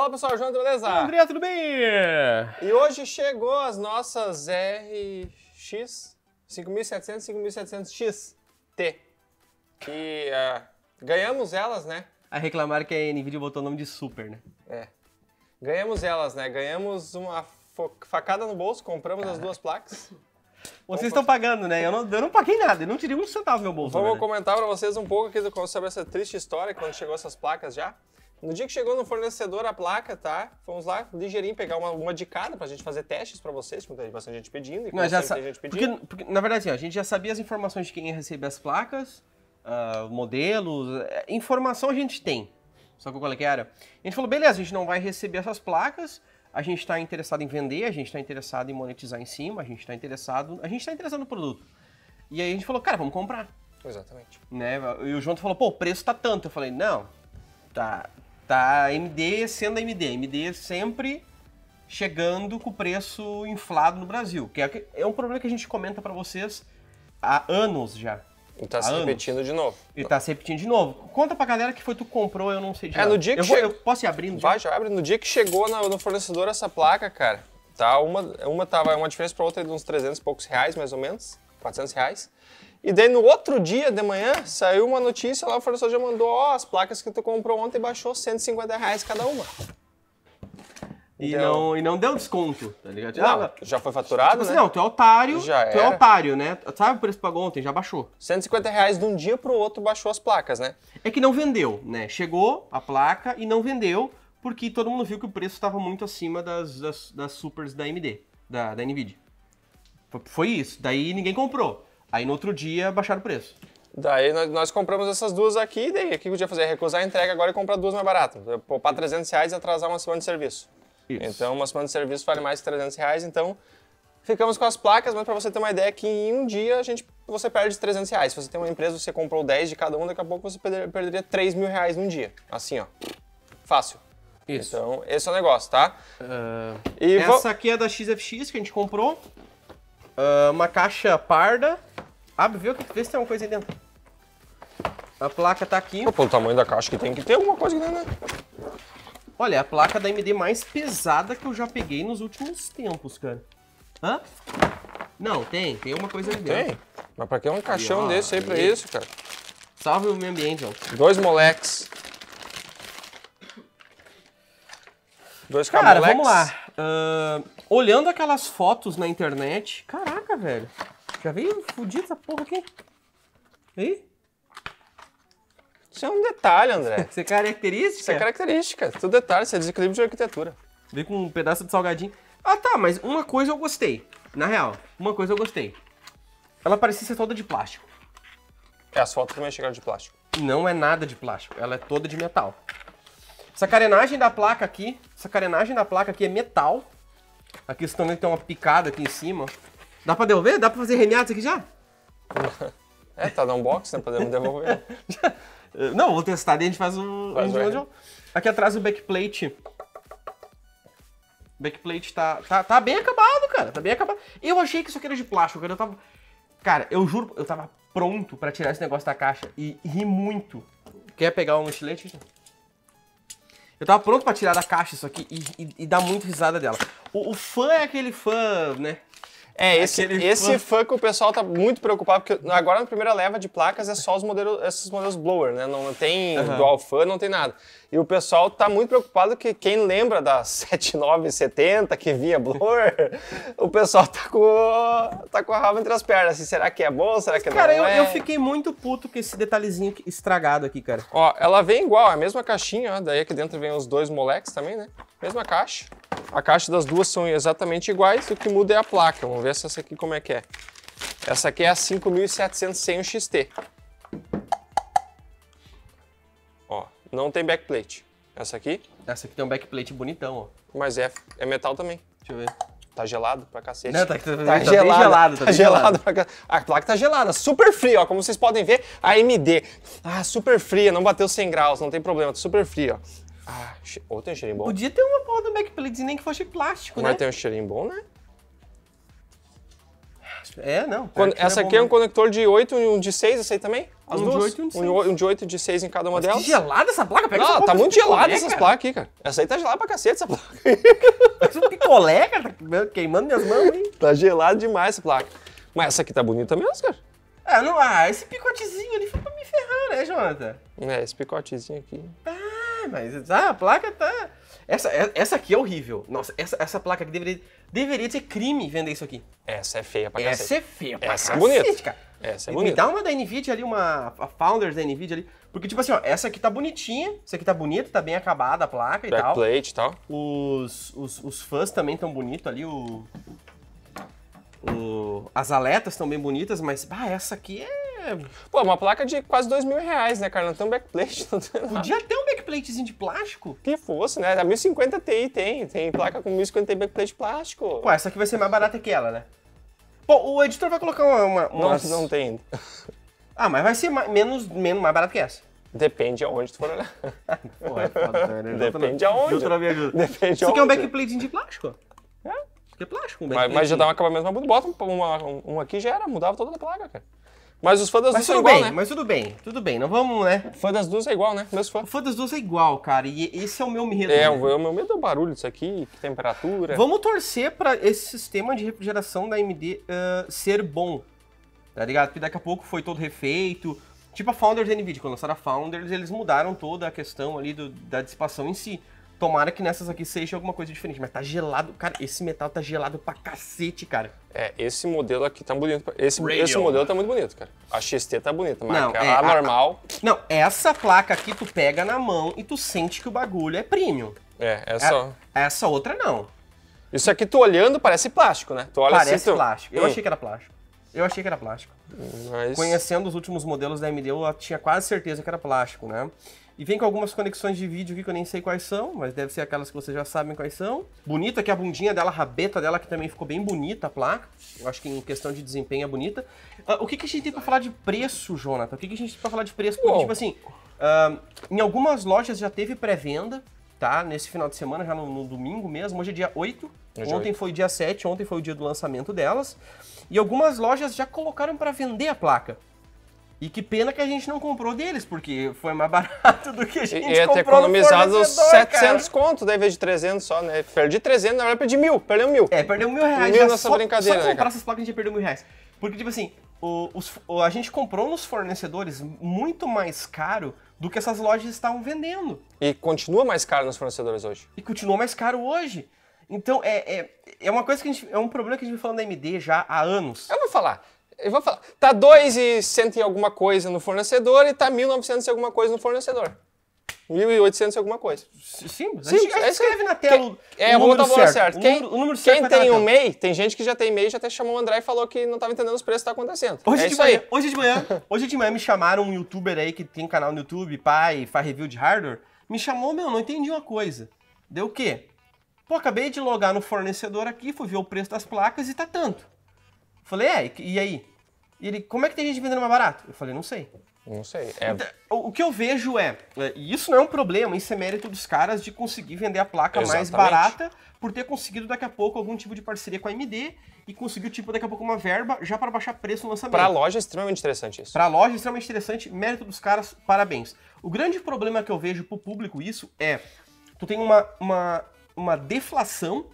Fala pessoal, João tudo Lezar. André, tudo bem? E hoje chegou as nossas RX 5700 5700 XT. Que uh, ganhamos elas, né? A reclamar que a Nvidia botou o nome de Super, né? É. Ganhamos elas, né? Ganhamos uma facada no bolso, compramos Caraca. as duas placas. Vocês estão pagando, né? Eu não, eu não paguei nada, eu não tirei um centavo do meu bolso. Vamos né? comentar para vocês um pouco aqui sobre essa triste história, quando chegou essas placas já. No dia que chegou no fornecedor a placa, tá? Fomos lá ligeirinho pegar uma, uma de cada pra gente fazer testes pra vocês, porque tem bastante gente pedindo. E Nós já tem gente pedindo. Porque, porque, na verdade, assim, a gente já sabia as informações de quem ia receber as placas, uh, modelos, eh, informação a gente tem. Só que qual é que era? A gente falou, beleza, a gente não vai receber essas placas, a gente está interessado em vender, a gente está interessado em monetizar em cima, a gente está interessado, a gente está interessado no produto. E aí a gente falou, cara, vamos comprar. Exatamente. Né? E o João falou, pô, o preço tá tanto. Eu falei, não, tá, Tá md sendo a md md sempre chegando com o preço inflado no Brasil, é que é um problema que a gente comenta para vocês há anos já. E tá se repetindo de novo. E tá se repetindo de novo. Conta pra galera que foi tu comprou, eu não sei de É, nada. no dia que eu, vou, eu posso ir abrindo? Vai, já abre. No dia que chegou no fornecedor essa placa, cara, tá uma, uma tava uma diferença pra outra de uns 300 e poucos reais, mais ou menos, 400 reais. E daí no outro dia de manhã saiu uma notícia lá, o professor já mandou, ó, as placas que tu comprou ontem baixou 150 reais cada uma. E, deu. não, e não deu desconto, tá ligado? Não, ah, já foi faturado, tipo assim, né? não, tu é otário, já tu é era. é otário, né? Sabe o preço que pagou ontem? Já baixou. 150 reais de um dia pro outro baixou as placas, né? É que não vendeu, né? Chegou a placa e não vendeu, porque todo mundo viu que o preço estava muito acima das, das, das supers da AMD, da, da NVIDIA. Foi isso, daí ninguém comprou. Aí no outro dia baixaram o preço. Daí nós, compramos essas duas aqui, e daí o que podia fazer? Recusar a entrega agora e comprar duas mais baratas. Poupar 300 reais e atrasar uma semana de serviço. Isso. Então uma semana de serviço vale mais de 300 reais, então ficamos com as placas, mas para você ter uma ideia que em um dia a gente, você perde 300 reais. Se você tem uma empresa, você comprou 10 de cada um, daqui a pouco você perderia, 3 mil reais num dia. Assim, ó. Fácil. Isso. Então, esse é o negócio, tá? Uh, essa aqui é da XFX que a gente comprou. Uh, uma caixa parda. Abre, vê, vê se tem alguma coisa aí dentro. A placa tá aqui. Pô, pelo tamanho da caixa que tem que ter alguma coisa aqui dentro, né? Olha, a placa da AMD mais pesada que eu já peguei nos últimos tempos, cara. Hã? Não, tem. Tem uma coisa ali dentro. Tem? Mas pra que um caixão desse aí pra e... isso, cara? Salve o meio ambiente, ó. Dois moleques. Dois camoleques. Cara, vamos lá. Uh, olhando aquelas fotos na internet. Caraca, velho. Já veio fodida essa porra aqui. Aí? Isso é um detalhe, André. Isso é característica? Isso é característica. Tudo é detalhe, isso é desequilíbrio de arquitetura. Veio com um pedaço de salgadinho. Ah, tá, mas uma coisa eu gostei. Na real, uma coisa eu gostei. Ela parecia ser toda de plástico. É, as fotos também chegaram de plástico. Não é nada de plástico, ela é toda de metal. Essa carenagem da placa aqui, essa carenagem da placa aqui é metal, Aqui vocês estão vendo é que tem uma picada aqui em cima. Dá pra devolver? Dá pra fazer remiados aqui já? é, tá dando um box, né? Podemos devolver. Não, vou testar, daí a gente faz um... Faz um aqui atrás o backplate. Backplate tá, tá, tá bem acabado, cara. Tá bem acabado. Eu achei que isso aqui era de plástico, cara. Eu tava... Cara, eu juro, eu tava pronto pra tirar esse negócio da caixa. E ri muito. Quer pegar um estilete? Eu tava pronto pra tirar da caixa isso aqui e, e, e dar muito risada dela. O, o fã é aquele fã, né? É, esse, esse fã... que o pessoal tá muito preocupado, porque agora na primeira leva de placas é só os modelos, esses modelos blower, né? Não, não tem uhum. dual fan, não tem nada. E o pessoal tá muito preocupado que quem lembra da 7970 que vinha blower, o pessoal tá com, tá com a raba entre as pernas. Assim, será que é bom? Será que cara, não é? Cara, eu, fiquei muito puto com esse detalhezinho estragado aqui, cara. Ó, ela vem igual, é a mesma caixinha, ó. Daí aqui dentro vem os dois moleques também, né? Mesma caixa. A caixa das duas são exatamente iguais, o que muda é a placa. Vamos ver ver essa aqui como é que é. Essa aqui é a 5700 sem o XT. Ó, não tem backplate. Essa aqui? Essa aqui tem um backplate bonitão, ó. Mas é, é metal também. Deixa eu ver. Tá gelado pra cacete. Não, tá, tá, tá, tá gelado, gelado. Tá, tá gelado. pra cacete. A placa tá gelada, super fria, ó. Como vocês podem ver, a amd Ah, super fria, não bateu 100 graus, não tem problema, tá super fria, ó. Ah, che... oh, tem um cheirinho bom. Podia ter uma porra do backplate, nem que fosse plástico, Mas né? Mas tem um cheirinho bom, né? É, não. Quando, é essa aqui é um mesmo. Né? conector de 8 e um de 6, essa aí também? As um duas? De 8 e um de 6. Um, de 8 e de 6 em cada uma Mas delas. Que gelada essa placa? Pega não, essa tá muito gelada essas placas aqui, cara. Essa aí tá gelada pra cacete, essa placa. Parece um picolé, cara. Tá queimando minhas mãos, hein? Tá gelada demais essa placa. Mas essa aqui tá bonita mesmo, cara. É, não, ah, esse picotezinho ali foi pra me ferrar, né, Jonathan? É, esse picotezinho aqui. Ah, mas ah, a placa tá... Essa, é, essa aqui é horrível. Nossa, essa, essa placa aqui deveria, deveria ser crime vender isso aqui. Essa é feia pra cacete. Essa é feia pra Essa cacete, é bonita. Cara. Essa é bonita. Me dá uma da NVIDIA ali, uma a Founders da NVIDIA ali. Porque, tipo assim, ó, essa aqui tá bonitinha. Essa aqui tá bonita, tá bem acabada a placa e tal. Backplate e tal. Os, os, os fãs também tão bonito ali, o... O, as aletas estão bem bonitas, mas bah, essa aqui é é. Pô, uma placa de quase dois mil reais, né, cara? Não tem um backplate. Não tem Podia ter um backplatezinho de plástico? Que fosse, né? A 1050 Ti tem. Tem placa com 1050 backplate de plástico. Pô, essa aqui vai ser mais barata que ela, né? Pô, o editor vai colocar uma... uma umas... não, não tem Ah, mas vai ser mais, menos, menos, mais barato que essa. Depende aonde tu for olhar. Pô, é foda, né? Depende aonde. Depende Isso aqui é um backplatezinho de plástico? É. Isso aqui é plástico, um backplate. Mas, mas já dá um acabamento, mas bota um, um, um aqui já era, mudava toda a placa, cara. Mas os fãs das mas duas são igual, bem, né? Mas tudo bem, tudo bem, não vamos, né? fã das duas é igual, né? Mesmo fã. O fã das duas é igual, cara, e esse é o meu medo. É, né? o meu medo é o barulho disso aqui, temperatura. Vamos torcer para esse sistema de refrigeração da AMD uh, ah, ser bom, tá ligado? Porque daqui a pouco foi todo refeito. Tipo a Founders NVIDIA, quando lançaram a Founders, eles mudaram toda a questão ali do, da dissipação em si. Tomara que nessas aqui seja alguma coisa diferente, mas tá gelado, cara, esse metal tá gelado pra cacete, cara. É, esse modelo aqui tá bonito, esse, esse né? modelo tá muito bonito, cara. A XT tá bonita, mas não, é, a, normal... não, essa placa aqui tu pega na mão e tu sente que o bagulho é premium. É, essa... É é, essa outra não. Isso aqui tu olhando parece plástico, né? Tu olha assim, parece assim, tu... plástico, eu hum. achei que era plástico. Eu achei que era plástico. Mas... Conhecendo os últimos modelos da AMD, eu tinha quase certeza que era plástico, né? E vem com algumas conexões de vídeo aqui que eu nem sei quais são, mas deve ser aquelas que vocês já sabem quais são. Bonita que a bundinha dela, a rabeta dela, que também ficou bem bonita a placa. Eu acho que em questão de desempenho é bonita. Uh, o que, que a gente tem pra falar de preço, Jonathan? O que, que a gente tem pra falar de preço? Porque, Uou. tipo assim, uh, em algumas lojas já teve pré-venda, tá? Nesse final de semana, já no, no domingo mesmo. Hoje é dia 8. É dia ontem 8. foi dia 7, ontem foi o dia do lançamento delas. E algumas lojas já colocaram para vender a placa. E que pena que a gente não comprou deles, porque foi mais barato do que a gente comprou. E Ia ter economizado 700 cara. conto, daí, vez de 300 só, né? Perdi 300, na hora perdi mil, perdeu mil. É, perdeu mil reais. Mil nessa só, brincadeira, só né, comprar essas placas a gente perdeu mil reais. Porque, tipo assim, o, os, o, a gente comprou nos fornecedores muito mais caro do que essas lojas estavam vendendo. E continua mais caro nos fornecedores hoje. E continua mais caro hoje. Então, é, é, é uma coisa que a gente, é um problema que a gente vem falando da AMD já há anos. Eu vou falar eu vou falar, tá 2 e alguma coisa no fornecedor e tá 1.900 e alguma coisa no fornecedor. 1.800 e alguma coisa. Simples. a gente escreve na é tela é, o número certo. Quem, o número, o certo quem tem um MEI, tem gente que já tem MEI, já até chamou o André e falou que não estava tá entendendo os preços que tá acontecendo. Hoje, é de, manhã, hoje de manhã, hoje de manhã me chamaram um youtuber aí que tem canal no YouTube, pai, faz review de hardware, me chamou, meu, não entendi uma coisa. Deu o quê? Pô, acabei de logar no fornecedor aqui, fui ver o preço das placas e tá tanto. Falei, é, e aí? E ele, como é que tem gente vendendo mais barato? Eu falei, não sei. Não sei. É... Então, o que eu vejo é, é, e isso não é um problema, isso é mérito dos caras de conseguir vender a placa Exatamente. mais barata por ter conseguido daqui a pouco algum tipo de parceria com a AMD e conseguiu tipo daqui a pouco uma verba já para baixar preço no lançamento. Para a loja é extremamente interessante isso. Para a loja é extremamente interessante, mérito dos caras, parabéns. O grande problema que eu vejo para o público isso é, tu tem uma, uma, uma deflação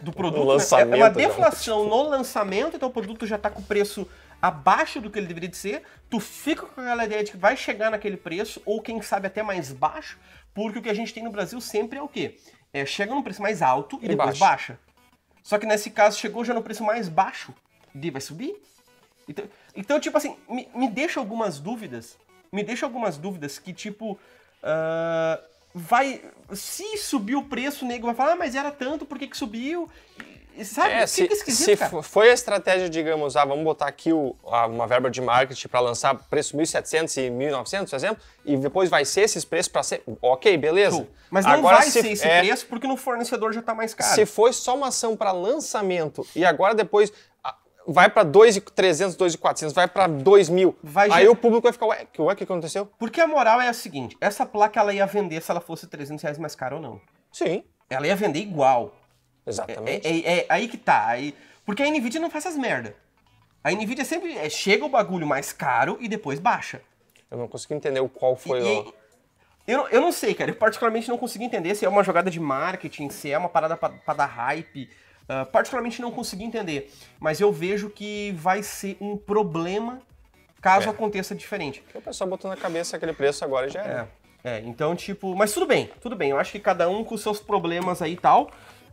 do produto. No né? lançamento, é, é uma deflação não. Tipo. no lançamento, então o produto já está com preço abaixo do que ele deveria ser, tu fica com aquela ideia de que vai chegar naquele preço, ou quem sabe até mais baixo, porque o que a gente tem no Brasil sempre é o quê? É, chega num preço mais alto e, e depois baixa. baixa. Só que nesse caso chegou já no preço mais baixo, e vai subir. Então, então tipo assim, me, me, deixa algumas dúvidas, me deixa algumas dúvidas que, tipo, uh, vai... Se subir o preço, o nego vai falar, ah, mas era tanto, por que que subiu? Sabe, é, se, se foi a estratégia, digamos, ah, vamos botar aqui o, ah, uma verba de marketing para lançar preço 1.700 e 1.900, por exemplo, e depois vai ser esses preços para ser... Ok, beleza. Tu. Mas não agora, vai se, ser esse é, preço porque no fornecedor já está mais caro. Se foi só uma ação para lançamento e agora depois ah, vai para 2,300, 2,400, vai para 2.000. Aí o público vai ficar, ué, o que aconteceu? Porque a moral é a seguinte, essa placa ela ia vender se ela fosse 300 reais mais cara ou não. Sim. Ela ia vender igual. Exatamente. É, é, é, é aí que tá. Aí, porque a NVIDIA não faz essas merda. A NVIDIA sempre é, chega o bagulho mais caro e depois baixa. Eu não consigo entender qual foi e, o... Eu, eu não sei, cara. Eu particularmente não consegui entender se é uma jogada de marketing, se é uma parada para dar hype. Uh, particularmente não consegui entender. Mas eu vejo que vai ser um problema caso é. aconteça diferente. o pessoal botou na cabeça aquele preço agora já é. é. É, então, tipo, mas tudo bem, tudo bem. Eu acho que cada um com seus problemas aí e tal.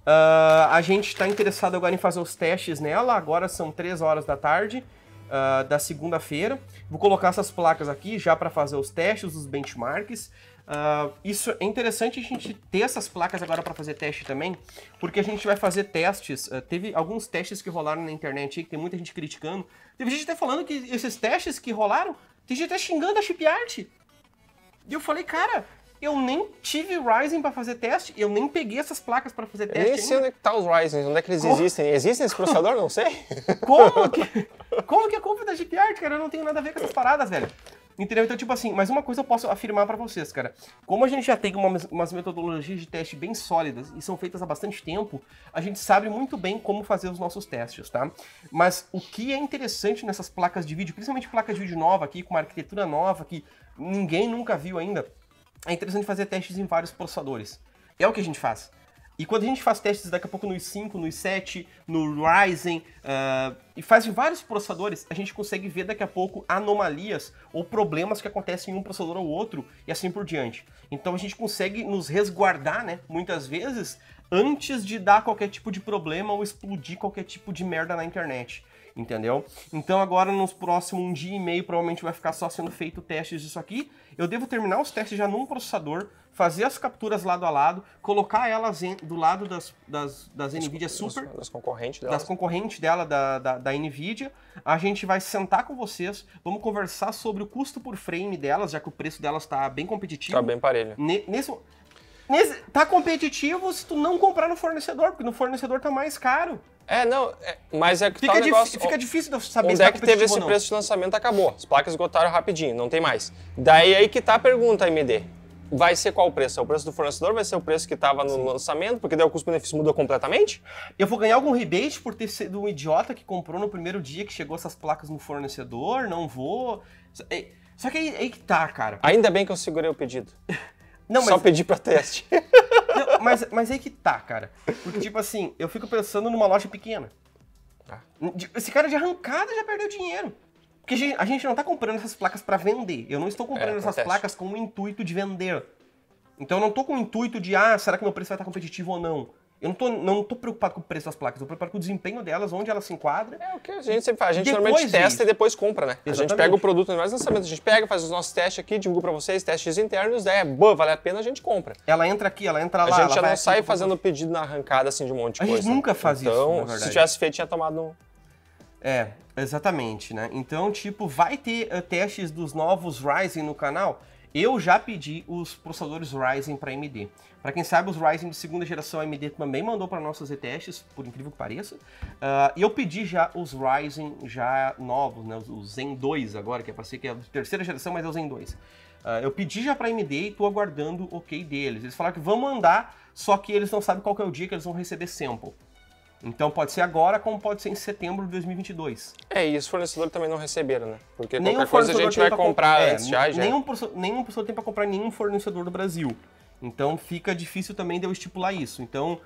Uh, a gente está interessado agora em fazer os testes nela. Agora são 3 horas da tarde uh, da segunda-feira. Vou colocar essas placas aqui já para fazer os testes, os benchmarks. Uh, isso é interessante a gente ter essas placas agora para fazer teste também, porque a gente vai fazer testes. Uh, teve alguns testes que rolaram na internet aí, que tem muita gente criticando. Teve gente até falando que esses testes que rolaram, tem gente até xingando a chipyard. E eu falei, cara, eu nem tive Ryzen para fazer teste, eu nem peguei essas placas para fazer teste. Nem sei onde é que tá os Ryzen, onde é que eles como? existem. Existem esse processador? Não sei. Como que, como que é culpa da GTR, cara? Eu não tenho nada a ver com essas paradas, velho. Entendeu? Então, tipo assim, mas uma coisa eu posso afirmar para vocês, cara. Como a gente já tem uma, umas metodologias de teste bem sólidas e são feitas há bastante tempo, a gente sabe muito bem como fazer os nossos testes, tá? Mas o que é interessante nessas placas de vídeo, principalmente placas de vídeo nova aqui, com uma arquitetura nova que ninguém nunca viu ainda, é interessante fazer testes em vários processadores. É o que a gente faz. E quando a gente faz testes daqui a pouco no i5, no i7, no Ryzen, uh, e faz em vários processadores, a gente consegue ver daqui a pouco anomalias ou problemas que acontecem em um processador ou outro e assim por diante. Então a gente consegue nos resguardar, né, muitas vezes, antes de dar qualquer tipo de problema ou explodir qualquer tipo de merda na internet entendeu? Então agora nos próximos um dia e meio provavelmente vai ficar só sendo feito testes disso aqui. Eu devo terminar os testes já num processador, fazer as capturas lado a lado, colocar elas em, do lado das, das, das NVIDIA Super. Das, concorrentes dela. Das concorrentes dela, da, da, da, NVIDIA. A gente vai sentar com vocês, vamos conversar sobre o custo por frame delas, já que o preço delas está bem competitivo. Está bem parelho. Ne, nesse, nesse, tá competitivo se tu não comprar no fornecedor, porque no fornecedor tá mais caro. É, não, é, mas é que tá fica, tá um negócio, fica difícil de saber onde se é que teve esse preço de lançamento, acabou. As placas esgotaram rapidinho, não tem mais. Daí aí que tá a pergunta, AMD. Vai ser qual o preço? É o preço do fornecedor? Vai ser o preço que estava no lançamento? Porque daí o custo-benefício mudou completamente? Eu vou ganhar algum rebate por ter sido um idiota que comprou no primeiro dia que chegou essas placas no fornecedor? Não vou. Só é, que aí, aí que tá, cara. Ainda bem que eu segurei o pedido. Não, mas... Só pedi para teste. mas, mas aí que tá, cara. Porque, tipo assim, eu fico pensando numa loja pequena. Ah. Esse cara de arrancada já perdeu dinheiro. Porque a gente não tá comprando essas placas para vender. Eu não estou comprando é, essas placas com o intuito de vender. Então eu não tô com o intuito de, ah, será que meu preço vai estar competitivo ou não? Eu não tô, não tô preocupado com o preço das placas, eu tô preocupado com o desempenho delas, onde elas se enquadram. É o que a gente sempre faz. A gente depois normalmente testa e depois compra, né? Exatamente. A gente pega o produto em vários lançamentos, a gente pega, faz os nossos testes aqui, divulga para vocês, testes internos, daí é né? boa, vale a pena, a gente compra. Ela entra aqui, ela entra lá. A gente já não sai fazendo pedido na arrancada assim de um monte de a coisa. A gente nunca faz então, isso. Então, se tivesse feito, tinha tomado um. É, exatamente, né? Então, tipo, vai ter uh, testes dos novos Ryzen no canal? Eu já pedi os processadores Ryzen para AMD. Para quem sabe, os Ryzen de segunda geração AMD também mandou para nossos testes, por incrível que pareça. Ah, e uh, eu pedi já os Ryzen já novos, né? Os Zen 2 agora, que é para ser que é terceira geração, mas é o Zen 2. Uh, ah, eu pedi já para AMD e estou aguardando o ok deles. Eles falaram que vão mandar, só que eles não sabem qual é o dia que eles vão receber sample. Então pode ser agora, como pode ser em setembro de 2022. É, e os fornecedores também não receberam, né? Porque nenhum qualquer coisa a gente vai comprar é, antes, já, já. Nenhum, nenhum professor tem para comprar nenhum fornecedor do Brasil. Então fica difícil também de eu estipular isso. Então,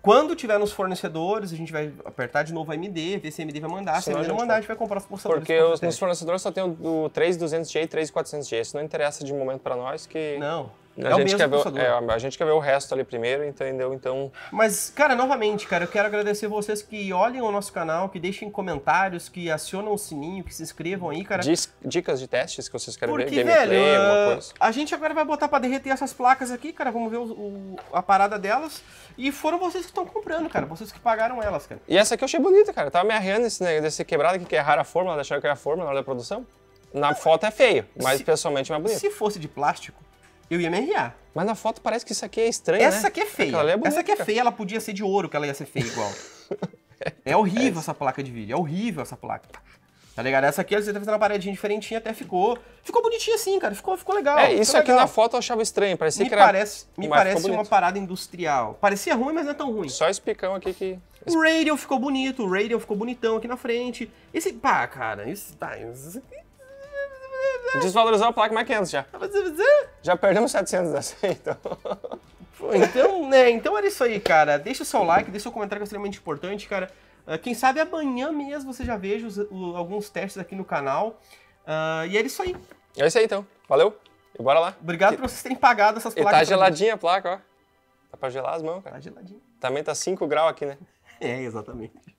quando tiver nos fornecedores, a gente vai apertar de novo a MD, ver se a MD vai mandar. Se, se a MD não mandar, a gente vai comprar os fornecedores. Porque os, nos fornecedores só tem o 3200G e 3400G. Isso não interessa de momento para nós que... Não. É a, é gente quer ver, é, a gente quer ver o resto ali primeiro, entendeu? Então. Mas, cara, novamente, cara, eu quero agradecer vocês que olhem o nosso canal, que deixem comentários, que acionam o sininho, que se inscrevam aí, cara. dicas de testes que vocês querem Porque, ver, gameplay, velho, alguma ah, coisa. A gente agora vai botar pra derreter essas placas aqui, cara. Vamos ver o, o, a parada delas. E foram vocês que estão comprando, cara. Vocês que pagaram elas, cara. E essa aqui eu achei bonita, cara. Eu tava me arreando esse, desse quebrado aqui, que é rara a fórmula, deixaram que era a fórmula na hora da produção. Na foto é feio, mas se, pessoalmente é mais bonito. Se fosse de plástico eu ia me arriar. Mas na foto parece que isso aqui é estranho, Essa né? aqui é feia. É essa aqui é feia, ela podia ser de ouro que ela ia ser feia igual. é horrível é essa placa de vídeo, é horrível essa placa. Tá ligado? Essa aqui você fazendo uma paredinha diferentinha, até ficou. Ficou bonitinha assim, cara. Ficou, ficou legal. É, isso aqui na foto eu achava estranho. Parecia me que era. Parece, me parece uma parada industrial. Parecia ruim, mas não é tão ruim. Só esse picão aqui que. O Radio ficou bonito, o Radio ficou bonitão aqui na frente. Esse. Pá, cara, isso. Pá, tá, isso aqui Desvalorizou a placa mais 500 já. Ah, é, é. Já perdemos 700 dessa aí, então. Então, né, então era isso aí, cara. Deixa o seu like, deixa o seu comentário que é extremamente importante, cara. Ah, quem sabe amanhã mesmo você já veja os, o, alguns testes aqui no canal. Uh, e era isso aí. É isso aí, então. Valeu. E bora lá. Obrigado que... por vocês terem pagado essas placas. E tá geladinha a placa, ó. Tá pra gelar as mãos, cara. Tá geladinha. Também tá 5 graus aqui, né? É, exatamente.